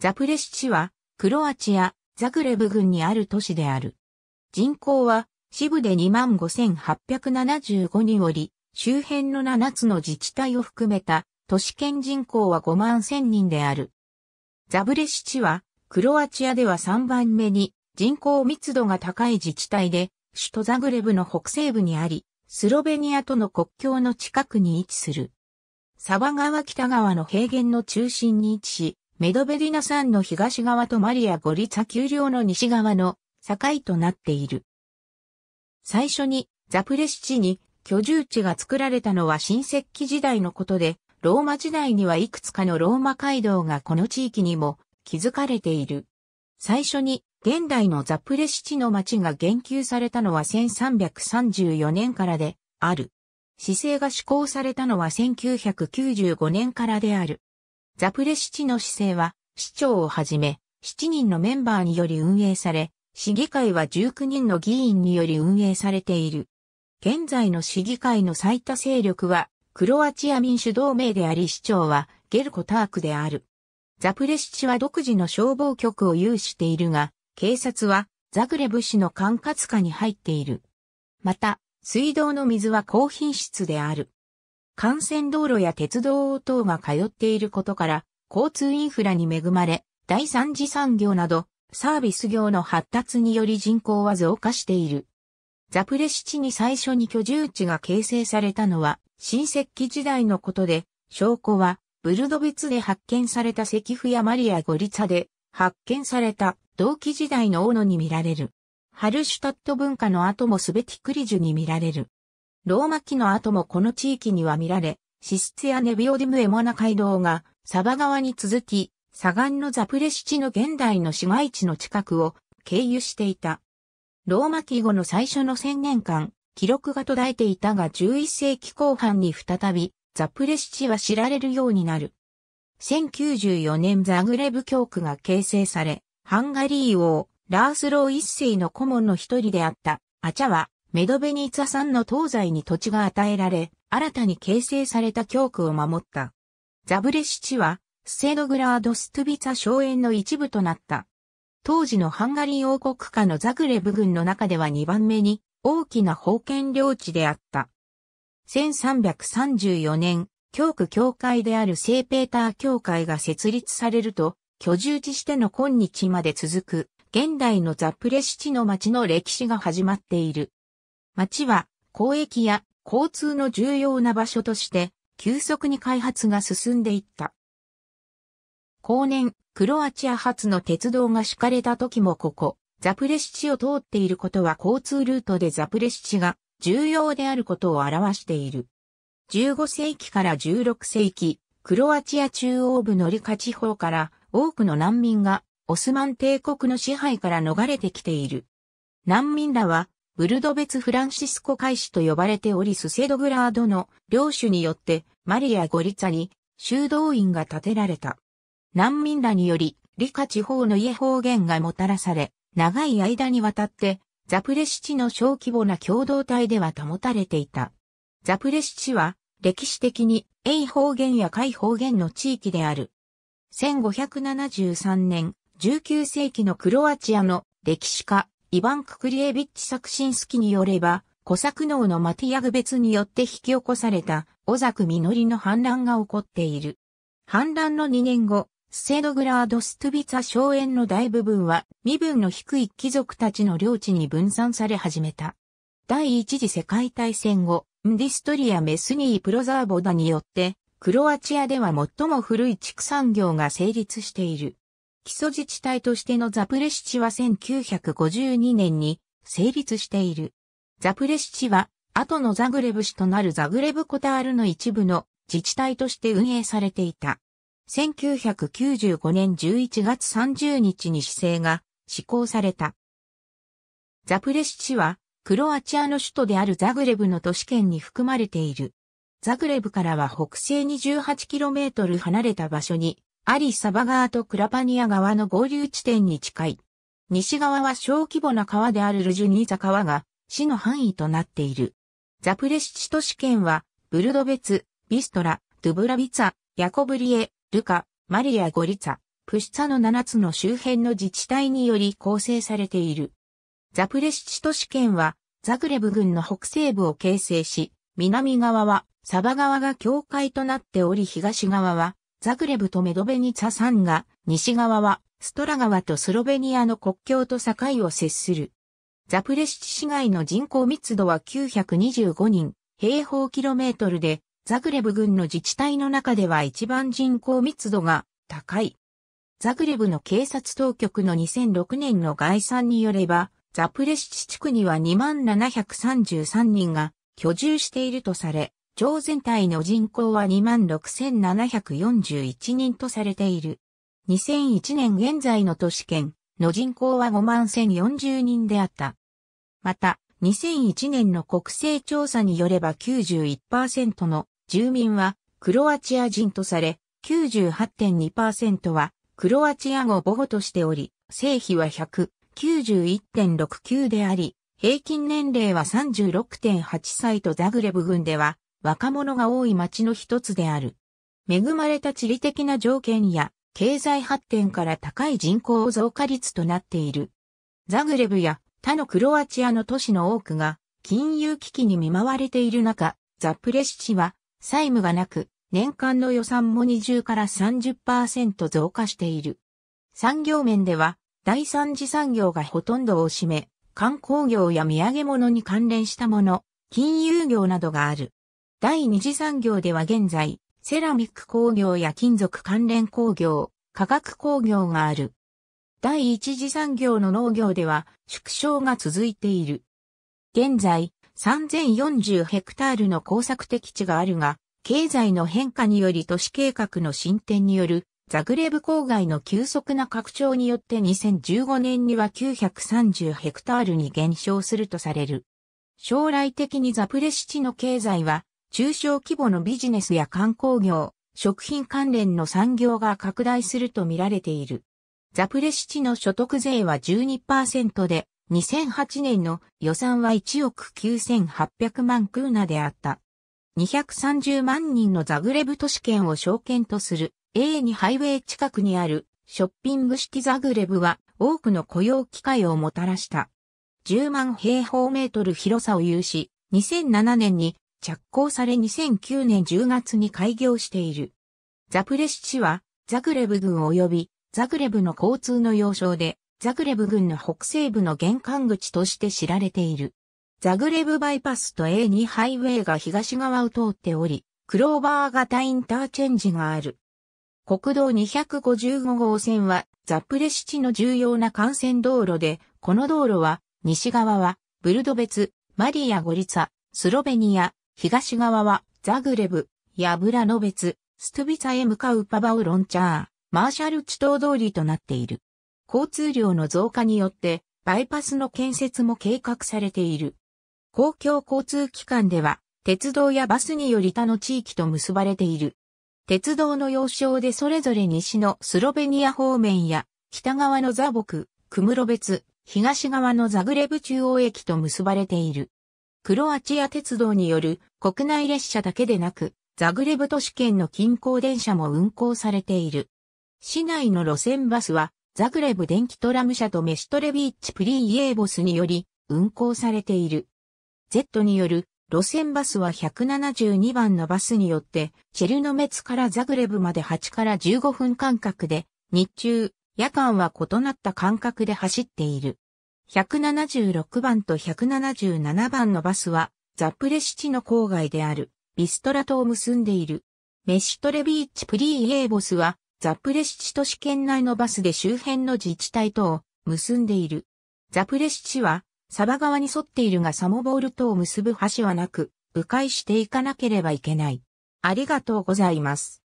ザプレシチは、クロアチア、ザグレブ郡にある都市である。人口は、支部で25,875におり、周辺の7つの自治体を含めた、都市圏人口は5万1000人である。ザブレシチは、クロアチアでは3番目に人口密度が高い自治体で、首都ザグレブの北西部にあり、スロベニアとの国境の近くに位置する。サバ川北側の平原の中心に位置し、メドベディナ山の東側とマリア・ゴリツァ丘陵の西側の境となっている。最初にザプレシチに居住地が作られたのは新石器時代のことで、ローマ時代にはいくつかのローマ街道がこの地域にも築かれている。最初に現代のザプレシチの町が言及されたのは1334年からである。姿勢が施行されたのは1995年からである。ザプレシチの市政は、市長をはじめ、7人のメンバーにより運営され、市議会は19人の議員により運営されている。現在の市議会の最多勢力は、クロアチア民主同盟であり市長は、ゲルコタークである。ザプレシチは独自の消防局を有しているが、警察はザグレブ市の管轄下に入っている。また、水道の水は高品質である。幹線道路や鉄道等が通っていることから、交通インフラに恵まれ、第三次産業など、サービス業の発達により人口は増加している。ザプレシチに最初に居住地が形成されたのは、新石器時代のことで、証拠は、ブルドベツで発見された石符やマリア・ゴリツァで発見された同期時代の斧に見られる。ハルシュタット文化の後もすべてクリジュに見られる。ローマ期の後もこの地域には見られ、シスツやネビオディムエモナ街道が、サバ川に続き、左岸のザプレシチの現代の市街地の近くを経由していた。ローマ期後の最初の1000年間、記録が途絶えていたが11世紀後半に再び、ザプレシチは知られるようになる。1094年ザグレブ教区が形成され、ハンガリー王、ラースロー一世の顧問の一人であった、アチャは、メドベニツァ山の東西に土地が与えられ、新たに形成された教区を守った。ザブレシチは、スセドグラード・ストゥビツァ荘園の一部となった。当時のハンガリー王国下のザグレブ軍の中では2番目に大きな封建領地であった。1334年、教区教会であるセーペーター教会が設立されると、居住地しての今日まで続く、現代のザプレシチの町の歴史が始まっている。町は交易や交通の重要な場所として急速に開発が進んでいった。後年、クロアチア発の鉄道が敷かれた時もここ、ザプレシチを通っていることは交通ルートでザプレシチが重要であることを表している。15世紀から16世紀、クロアチア中央部のリカ地方から多くの難民がオスマン帝国の支配から逃れてきている。難民らはブルドベツ・フランシスコ海士と呼ばれておりスセドグラードの領主によってマリア・ゴリツァに修道院が建てられた。難民らにより理科地方の家方言がもたらされ、長い間にわたってザプレシチの小規模な共同体では保たれていた。ザプレシチは歴史的に英方言や海方言の地域である。1573年19世紀のクロアチアの歴史家イヴァン・ククリエビッチ作新スキによれば、小作能農のマティアグ別によって引き起こされた、オミノ実の反乱が起こっている。反乱の2年後、スセドグラード・ストゥビツァ荘園の大部分は、身分の低い貴族たちの領地に分散され始めた。第一次世界大戦後、ムディストリア・メスニー・プロザーボダによって、クロアチアでは最も古い畜産業が成立している。基礎自治体としてのザプレシチは1952年に成立している。ザプレシチは、後のザグレブ市となるザグレブコタールの一部の自治体として運営されていた。1995年11月30日に市政が施行された。ザプレシチは、クロアチアの首都であるザグレブの都市圏に含まれている。ザグレブからは北西に 18km 離れた場所にアリサバ川とクラパニア川の合流地点に近い。西側は小規模な川であるルジュニーザ川が市の範囲となっている。ザプレシチ都市圏は、ブルドベツ、ビストラ、ドゥブラビツァ、ヤコブリエ、ルカ、マリア・ゴリツァ、プシツァの7つの周辺の自治体により構成されている。ザプレシチ都市圏は、ザグレブ郡の北西部を形成し、南側はサバ川が境界となっており東側はザグレブとメドベニツァんが、西側はストラ川とスロベニアの国境と境を接する。ザプレシチ市街の人口密度は925人、平方キロメートルで、ザグレブ軍の自治体の中では一番人口密度が高い。ザグレブの警察当局の2006年の概算によれば、ザプレシチ地区には2733人が居住しているとされ、町全体の人口は26,741人とされている。2001年現在の都市圏の人口は51,040人であった。また、2001年の国勢調査によれば91%の住民はクロアチア人とされ、98.2%はクロアチア語母語としており、生比は191.69であり、平均年齢は36.8歳とザグレブ軍では若者が多い町の一つである。恵まれた地理的な条件や経済発展から高い人口増加率となっている。ザグレブや他のクロアチアの都市の多くが金融危機に見舞われている中、ザプレシチは債務がなく年間の予算も20から30%増加している。産業面では第三次産業がほとんどを占め、観光業や土産物に関連したもの、金融業などがある。第二次産業では現在、セラミック工業や金属関連工業、化学工業がある。第一次産業の農業では縮小が続いている。現在、3040ヘクタールの工作的地があるが、経済の変化により都市計画の進展によるザグレブ郊外の急速な拡張によって2015年には930ヘクタールに減少するとされる。将来的にザプレシチの経済は中小規模のビジネスや観光業、食品関連の産業が拡大すると見られている。ザプレシチの所得税は12%で、2008年の予算は1億9800万クーナであった。230万人のザグレブ都市圏を証券とする A2 ハイウェイ近くにあるショッピング式ザグレブは多くの雇用機会をもたらした。10万平方メートル広さを有し、2007年に着工され2009年10月に開業している。ザプレシチは、ザグレブ軍及び、ザグレブの交通の要衝で、ザグレブ軍の北西部の玄関口として知られている。ザグレブバイパスと A2 ハイウェイが東側を通っており、クローバー型インターチェンジがある。国道255号線はザプレシチの重要な幹線道路で、この道路は西側はブルドベツ、マリアゴリツァ、スロベニア、東側はザグレブ、ヤブラノベツ、ストゥビツァへ向かうパバウロンチャー、マーシャル地頭通りとなっている。交通量の増加によって、バイパスの建設も計画されている。公共交通機関では、鉄道やバスにより他の地域と結ばれている。鉄道の要衝でそれぞれ西のスロベニア方面や、北側のザボク、クムロベツ、東側のザグレブ中央駅と結ばれている。クロアチア鉄道による国内列車だけでなく、ザグレブ都市圏の近郊電車も運行されている。市内の路線バスは、ザグレブ電気トラム車とメシトレビーチプリンイエーボスにより運行されている。Z による路線バスは172番のバスによって、チェルノメツからザグレブまで8から15分間隔で、日中、夜間は異なった間隔で走っている。176番と177番のバスは、ザプレシチの郊外である、ビストラとを結んでいる。メシトレビーチプリーエーボスは、ザプレシチ都市圏内のバスで周辺の自治体とを結んでいる。ザプレシチは、サバ川に沿っているがサモボールとを結ぶ橋はなく、迂回していかなければいけない。ありがとうございます。